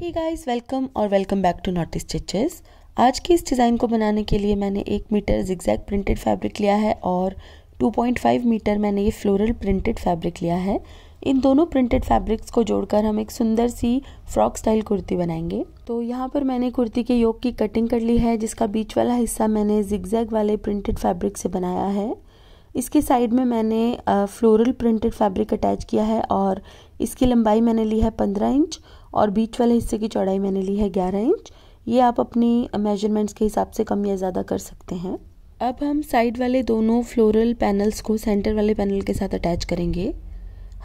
ही guys welcome और welcome back to North Stitches आज की इस डिज़ाइन को बनाने के लिए मैंने एक मीटर जिग्जैग प्रिंटेड फैब्रिक लिया है और 2.5 मीटर मैंने ये फ्लोरल प्रिंटेड फैब्रिक लिया है इन दोनों प्रिंटेड फैब्रिक्स को जोड़कर हम एक सुंदर सी फ्रॉक स्टाइल कुर्ती बनाएंगे तो यहाँ पर मैंने कुर्ती के योग की कटिंग कर ली है जिसका बीच वाला हिस्सा मैंने जिग्जैग वाले प्रिंटेड फैब्रिक से बनाया है इसके साइड में मैंने फ्लोरल प्रिंटेड फैब्रिक अटैच किया है और इसकी लंबाई मैंने ली है पंद्रह इंच और बीच वाले हिस्से की चौड़ाई मैंने ली है ग्यारह इंच ये आप अपनी मेजरमेंट्स के हिसाब से कम या ज़्यादा कर सकते हैं अब हम साइड वाले दोनों फ्लोरल पैनल्स को सेंटर वाले पैनल के साथ अटैच करेंगे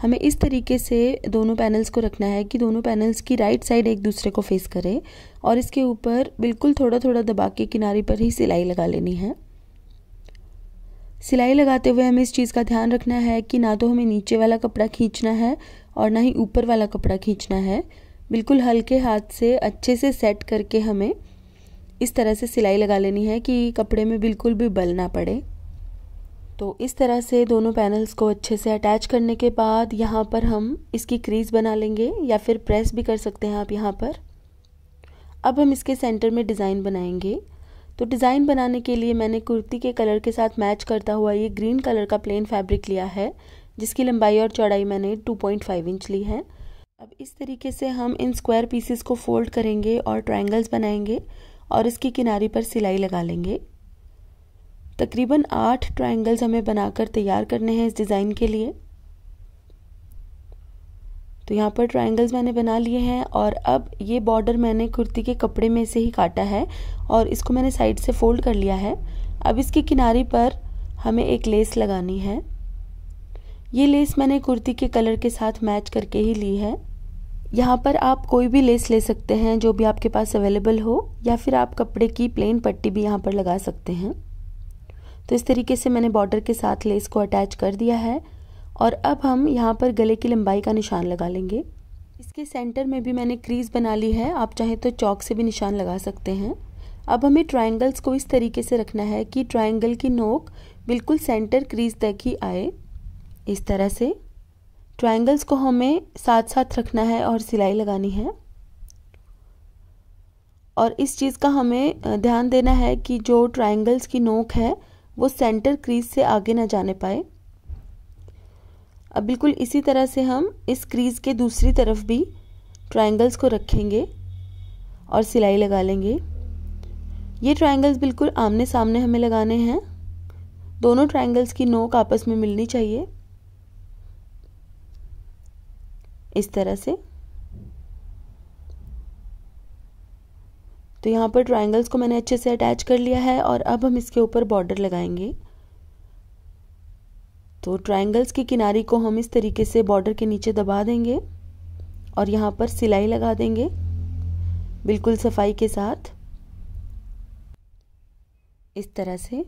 हमें इस तरीके से दोनों पैनल्स को रखना है कि दोनों पैनल्स की राइट साइड एक दूसरे को फेस करें और इसके ऊपर बिल्कुल थोड़ा थोड़ा दबा के किनारे पर ही सिलाई लगा लेनी है सिलाई लगाते हुए हमें इस चीज़ का ध्यान रखना है कि ना तो हमें नीचे वाला कपड़ा खींचना है और ना ही ऊपर वाला कपड़ा खींचना है बिल्कुल हल्के हाथ से अच्छे से सेट करके हमें इस तरह से सिलाई लगा लेनी है कि कपड़े में बिल्कुल भी बल ना पड़े तो इस तरह से दोनों पैनल्स को अच्छे से अटैच करने के बाद यहाँ पर हम इसकी क्रीज बना लेंगे या फिर प्रेस भी कर सकते हैं आप यहाँ पर अब हम इसके सेंटर में डिज़ाइन बनाएंगे तो डिज़ाइन बनाने के लिए मैंने कुर्ती के कलर के साथ मैच करता हुआ ये ग्रीन कलर का प्लेन फैब्रिक लिया है जिसकी लंबाई और चौड़ाई मैंने 2.5 इंच ली है अब इस तरीके से हम इन स्क्वायर पीसेस को फोल्ड करेंगे और ट्रायंगल्स बनाएंगे और इसकी किनारी पर सिलाई लगा लेंगे तकरीबन आठ ट्रायंगल्स हमें बनाकर तैयार करने हैं इस डिज़ाइन के लिए तो यहाँ पर ट्रायंगल्स मैंने बना लिए हैं और अब ये बॉर्डर मैंने कुर्ती के कपड़े में से ही काटा है और इसको मैंने साइड से फोल्ड कर लिया है अब इसके किनारी पर हमें एक लेस लगानी है ये लेस मैंने कुर्ती के कलर के साथ मैच करके ही ली है यहाँ पर आप कोई भी लेस ले सकते हैं जो भी आपके पास अवेलेबल हो या फिर आप कपड़े की प्लेन पट्टी भी यहाँ पर लगा सकते हैं तो इस तरीके से मैंने बॉर्डर के साथ लेस को अटैच कर दिया है और अब हम यहाँ पर गले की लंबाई का निशान लगा लेंगे इसके सेंटर में भी मैंने क्रीज बना ली है आप चाहें तो चौक से भी निशान लगा सकते हैं अब हमें ट्राइंगल्स को इस तरीके से रखना है कि ट्राइंगल की नोक बिल्कुल सेंटर क्रीज तक ही आए इस तरह से ट्रायंगल्स को हमें साथ साथ रखना है और सिलाई लगानी है और इस चीज़ का हमें ध्यान देना है कि जो ट्रायंगल्स की नोक है वो सेंटर क्रीज से आगे ना जाने पाए अब बिल्कुल इसी तरह से हम इस क्रीज के दूसरी तरफ भी ट्रायंगल्स को रखेंगे और सिलाई लगा लेंगे ये ट्रायंगल्स बिल्कुल आमने सामने हमें लगाने हैं दोनों ट्रायंगल्स की नोक आपस में मिलनी चाहिए इस तरह से तो यहाँ पर ट्राइंगल्स को मैंने अच्छे से अटैच कर लिया है और अब हम इसके ऊपर बॉर्डर लगाएंगे तो ट्राइंगल्स की किनारी को हम इस तरीके से बॉर्डर के नीचे दबा देंगे और यहाँ पर सिलाई लगा देंगे बिल्कुल सफाई के साथ इस तरह से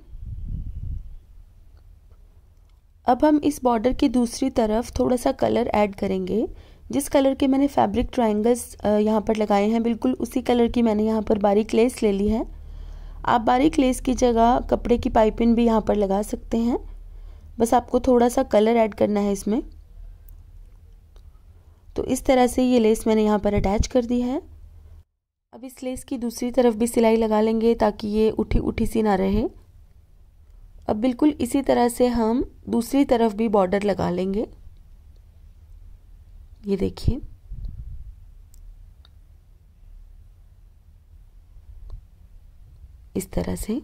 अब हम इस बॉर्डर की दूसरी तरफ थोड़ा सा कलर ऐड करेंगे जिस कलर के मैंने फैब्रिक ट्रायंगल्स यहाँ पर लगाए हैं बिल्कुल उसी कलर की मैंने यहाँ पर बारीक लेस ले ली है आप बारीक लेस की जगह कपड़े की पाइपिंग भी यहाँ पर लगा सकते हैं बस आपको थोड़ा सा कलर ऐड करना है इसमें तो इस तरह से ये लेस मैंने यहाँ पर अटैच कर दी है अब इस लेस की दूसरी तरफ भी सिलाई लगा लेंगे ताकि ये उठी उठी सी ना रहे अब बिल्कुल इसी तरह से हम दूसरी तरफ भी बॉर्डर लगा लेंगे ये देखिए इस तरह से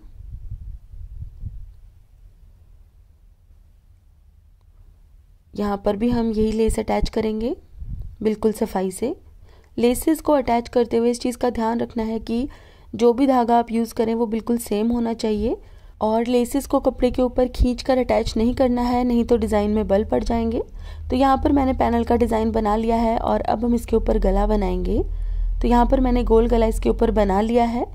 यहाँ पर भी हम यही लेस अटैच करेंगे बिल्कुल सफाई से लेसेस को अटैच करते हुए इस चीज़ का ध्यान रखना है कि जो भी धागा आप यूज़ करें वो बिल्कुल सेम होना चाहिए और लेसिस को कपड़े के ऊपर खींच कर अटैच नहीं करना है नहीं तो डिज़ाइन में बल पड़ जाएंगे तो यहाँ पर मैंने पैनल का डिज़ाइन बना लिया है और अब हम इसके ऊपर गला बनाएंगे तो यहाँ पर मैंने गोल गला इसके ऊपर बना लिया है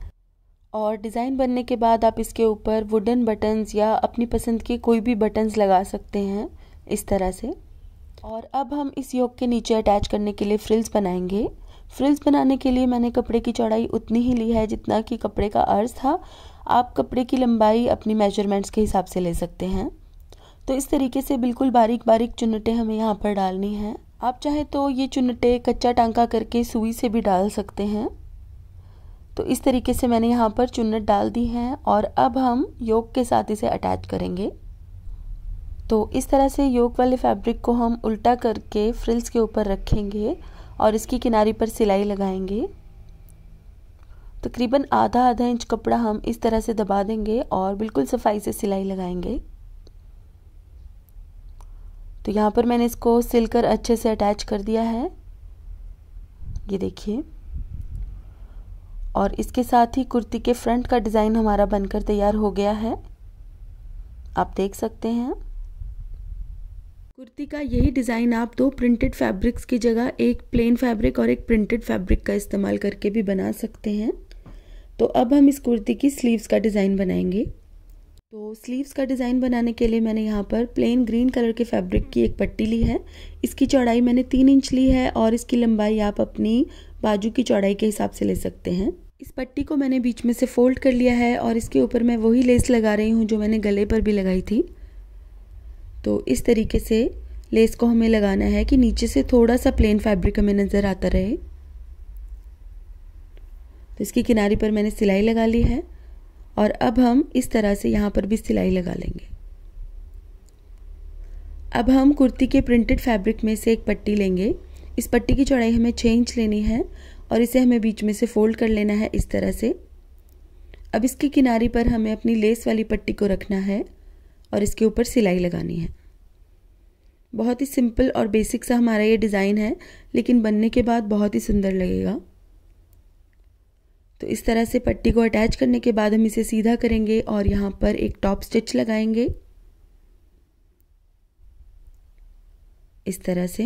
और डिज़ाइन बनने के बाद आप इसके ऊपर वुडन बटन्स या अपनी पसंद के कोई भी बटन्स लगा सकते हैं इस तरह से और अब हम इस योग के नीचे अटैच करने के लिए फ्रिल्स बनाएंगे फ्रिल्स बनाने के लिए मैंने कपड़े की चौड़ाई उतनी ही ली है जितना कि कपड़े का अर्ज था आप कपड़े की लंबाई अपनी मेजरमेंट्स के हिसाब से ले सकते हैं तो इस तरीके से बिल्कुल बारीक बारीक चुनटे हमें यहाँ पर डालनी हैं आप चाहे तो ये चुनटे कच्चा टांका करके सुई से भी डाल सकते हैं तो इस तरीके से मैंने यहाँ पर चुन्नट डाल दी हैं और अब हम योग के साथ इसे अटैच करेंगे तो इस तरह से योग वाले फैब्रिक को हम उल्टा करके फ्रिल्स के ऊपर रखेंगे और इसकी किनारी पर सिलाई लगाएंगे तकरीबन आधा आधा इंच कपड़ा हम इस तरह से दबा देंगे और बिल्कुल सफाई से सिलाई लगाएंगे तो यहाँ पर मैंने इसको सिलकर अच्छे से अटैच कर दिया है ये देखिए और इसके साथ ही कुर्ती के फ्रंट का डिज़ाइन हमारा बनकर तैयार हो गया है आप देख सकते हैं कुर्ती का यही डिज़ाइन आप दो प्रिंटेड फैब्रिक्स की जगह एक प्लेन फैब्रिक और एक प्रिंटेड फैब्रिक का इस्तेमाल करके भी बना सकते हैं तो अब हम इस कुर्ती की स्लीव्स का डिज़ाइन बनाएंगे तो स्लीव्स का डिज़ाइन बनाने के लिए मैंने यहाँ पर प्लेन ग्रीन कलर के फैब्रिक की एक पट्टी ली है इसकी चौड़ाई मैंने तीन इंच ली है और इसकी लंबाई आप अपनी बाजू की चौड़ाई के हिसाब से ले सकते हैं इस पट्टी को मैंने बीच में से फोल्ड कर लिया है और इसके ऊपर मैं वही लेस लगा रही हूँ जो मैंने गले पर भी लगाई थी तो इस तरीके से लेस को हमें लगाना है कि नीचे से थोड़ा सा प्लेन फैब्रिक हमें नज़र आता रहे तो इसकी किनारे पर मैंने सिलाई लगा ली है और अब हम इस तरह से यहाँ पर भी सिलाई लगा लेंगे अब हम कुर्ती के प्रिंटेड फैब्रिक में से एक पट्टी लेंगे इस पट्टी की चौड़ाई हमें छः इंच लेनी है और इसे हमें बीच में से फोल्ड कर लेना है इस तरह से अब इसके किनारे पर हमें अपनी लेस वाली पट्टी को रखना है और इसके ऊपर सिलाई लगानी है बहुत ही सिंपल और बेसिक सा हमारा ये डिज़ाइन है लेकिन बनने के बाद बहुत ही सुंदर लगेगा तो इस तरह से पट्टी को अटैच करने के बाद हम इसे सीधा करेंगे और यहाँ पर एक टॉप स्टिच लगाएंगे इस तरह से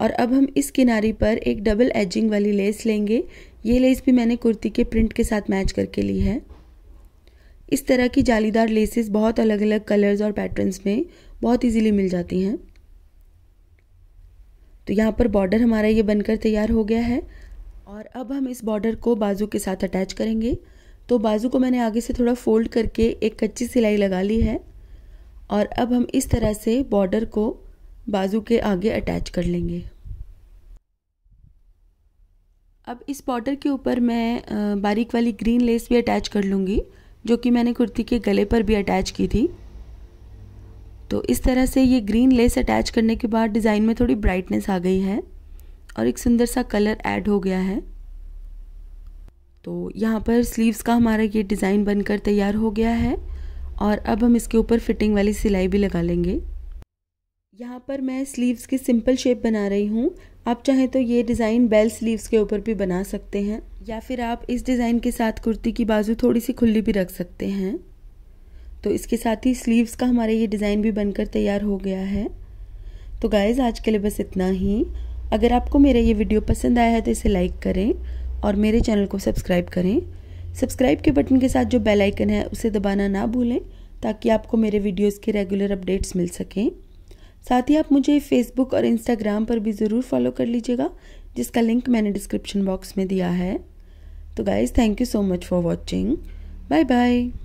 और अब हम इस किनारे पर एक डबल एजिंग वाली लेस लेंगे ये लेस भी मैंने कुर्ती के प्रिंट के साथ मैच करके ली है इस तरह की जालीदार लेसेस बहुत अलग अलग कलर्स और पैटर्न्स में बहुत इजीली मिल जाती हैं तो यहाँ पर बॉर्डर हमारा ये बनकर तैयार हो गया है और अब हम इस बॉर्डर को बाजू के साथ अटैच करेंगे तो बाजू को मैंने आगे से थोड़ा फोल्ड करके एक कच्ची सिलाई लगा ली है और अब हम इस तरह से बॉर्डर को बाजू के आगे अटैच कर लेंगे अब इस बॉर्डर के ऊपर मैं बारीक वाली ग्रीन लेस भी अटैच कर लूँगी जो कि मैंने कुर्ती के गले पर भी अटैच की थी तो इस तरह से ये ग्रीन लेस अटैच करने के बाद डिज़ाइन में थोड़ी ब्राइटनेस आ गई है और एक सुंदर सा कलर ऐड हो गया है तो यहाँ पर स्लीव्स का हमारा ये डिज़ाइन बनकर तैयार हो गया है और अब हम इसके ऊपर फिटिंग वाली सिलाई भी लगा लेंगे यहाँ पर मैं स्लीव्स की सिंपल शेप बना रही हूँ आप चाहें तो ये डिज़ाइन बेल स्लीव्स के ऊपर भी बना सकते हैं या फिर आप इस डिज़ाइन के साथ कुर्ती की बाजू थोड़ी सी खुली भी रख सकते हैं तो इसके साथ ही स्लीव्स का हमारा ये डिज़ाइन भी बनकर तैयार हो गया है तो गाइज़ आज के लिए बस इतना ही अगर आपको मेरा ये वीडियो पसंद आया है तो इसे लाइक करें और मेरे चैनल को सब्सक्राइब करें सब्सक्राइब के बटन के साथ जो बेल आइकन है उसे दबाना ना भूलें ताकि आपको मेरे वीडियोस के रेगुलर अपडेट्स मिल सकें साथ ही आप मुझे फेसबुक और इंस्टाग्राम पर भी ज़रूर फॉलो कर लीजिएगा जिसका लिंक मैंने डिस्क्रिप्शन बॉक्स में दिया है तो guys thank you so much for watching bye bye